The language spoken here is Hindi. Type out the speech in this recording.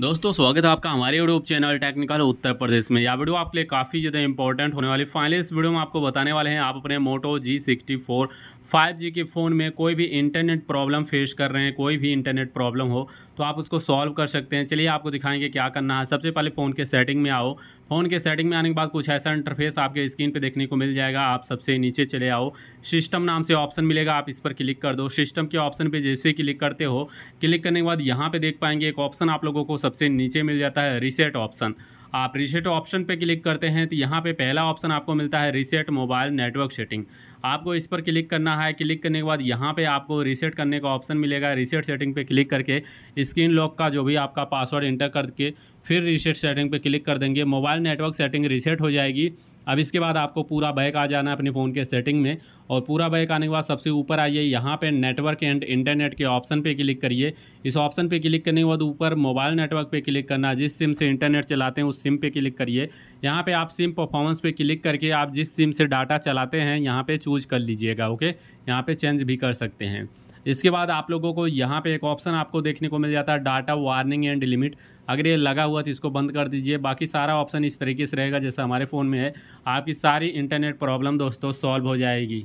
दोस्तों स्वागत है आपका हमारे YouTube channel technical Uttar Pradesh में यह वीडियो आपके लिए काफ़ी ज़्यादा इंपॉर्टेंट होने वाली फाइनली इस वीडियो में आपको बताने वाले हैं आप अपने Moto G sixty four five G के फ़ोन में कोई भी इंटरनेट प्रॉब्लम फेस कर रहे हैं कोई भी इंटरनेट प्रॉब्लम हो तो आप उसको सॉल्व कर सकते हैं चलिए आपको दिखाएंगे क्या करना है सबसे पहले फ़ोन के सेटिंग में आओ फ़ोन के सेटिंग में आने के बाद कुछ ऐसा इंटरफेस आपके स्क्रीन पे देखने को मिल जाएगा आप सबसे नीचे चले आओ सिस्टम नाम से ऑप्शन मिलेगा आप इस पर क्लिक कर दो सिस्टम के ऑप्शन पे जैसे क्लिक करते हो क्लिक करने के बाद यहाँ पे देख पाएंगे एक ऑप्शन आप लोगों को सबसे नीचे मिल जाता है रिसेट ऑप्शन आप रीसेट ऑप्शन पे क्लिक करते हैं तो यहाँ पे पहला ऑप्शन आपको मिलता है रीसेट मोबाइल नेटवर्क सेटिंग आपको इस पर क्लिक करना है क्लिक करने के बाद यहाँ पे आपको रीसेट करने का ऑप्शन मिलेगा रीसेट सेटिंग पे क्लिक करके स्क्रीन लॉक का जो भी आपका पासवर्ड इंटर करके फिर रीसेट सेटिंग पे क्लिक कर देंगे मोबाइल नेटवर्क सेटिंग रीसेट हो जाएगी अब इसके बाद आपको पूरा बैक आ जाना है अपने फ़ोन के सेटिंग में और पूरा बैक आने के बाद सबसे ऊपर आइए यहाँ पे नेटवर्क एंड इंटरनेट के ऑप्शन पे क्लिक करिए इस ऑप्शन पे क्लिक करने के बाद ऊपर मोबाइल नेटवर्क पे क्लिक करना जिस सिम से इंटरनेट चलाते हैं उस सिम पे क्लिक करिए यहाँ पे आप सिम परफॉर्मेंस पे क्लिक करके आप जिस सिम से डाटा चलाते हैं यहाँ पर चूज कर लीजिएगा ओके यहाँ पर चेंज भी कर सकते हैं इसके बाद आप लोगों को यहाँ पे एक ऑप्शन आपको देखने को मिल जाता है डाटा वार्निंग एंड लिमिट अगर ये लगा हुआ तो इसको बंद कर दीजिए बाकी सारा ऑप्शन इस तरीके से रहेगा जैसा हमारे फ़ोन में है आपकी सारी इंटरनेट प्रॉब्लम दोस्तों सॉल्व हो जाएगी